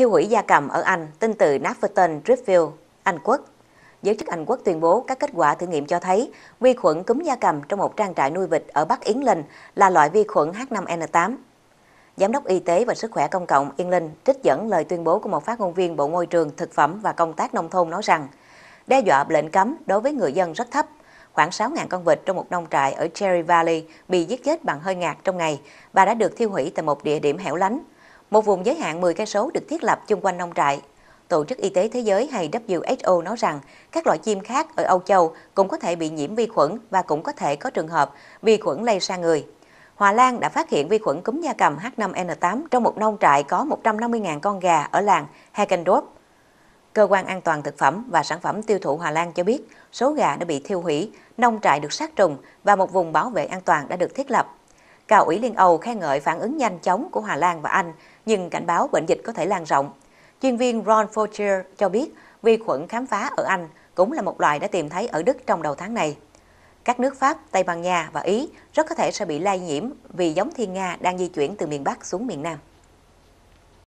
thiêu hủy gia cầm ở Anh, tin từ Nafferton Driffield, Anh Quốc. Giới chức Anh Quốc tuyên bố các kết quả thử nghiệm cho thấy vi khuẩn cúm gia cầm trong một trang trại nuôi vịt ở Bắc Yến Linh là loại vi khuẩn H5N8. Giám đốc Y tế và Sức khỏe Công cộng Yên Linh trích dẫn lời tuyên bố của một phát ngôn viên Bộ Môi trường, Thực phẩm và Công tác Nông thôn nói rằng đe dọa lệnh cấm đối với người dân rất thấp. Khoảng 6.000 con vịt trong một nông trại ở Cherry Valley bị giết chết bằng hơi ngạt trong ngày và đã được thiêu hủy tại một địa điểm hẻo lánh một vùng giới hạn 10 cây số được thiết lập chung quanh nông trại. Tổ chức Y tế Thế giới hay WHO nói rằng các loại chim khác ở Âu Châu cũng có thể bị nhiễm vi khuẩn và cũng có thể có trường hợp vi khuẩn lây sang người. Hòa Lan đã phát hiện vi khuẩn cúm gia cầm H5N8 trong một nông trại có 150.000 con gà ở làng Hekendorf. Cơ quan An toàn Thực phẩm và Sản phẩm Tiêu thụ Hòa Lan cho biết số gà đã bị thiêu hủy, nông trại được sát trùng và một vùng bảo vệ an toàn đã được thiết lập. Cao ủy Liên Âu khen ngợi phản ứng nhanh chóng của Hà Lan và Anh, nhưng cảnh báo bệnh dịch có thể lan rộng. Chuyên viên Ron Faucher cho biết vi khuẩn khám phá ở Anh cũng là một loại đã tìm thấy ở Đức trong đầu tháng này. Các nước Pháp, Tây Ban Nha và Ý rất có thể sẽ bị lây nhiễm vì giống thiên Nga đang di chuyển từ miền Bắc xuống miền Nam.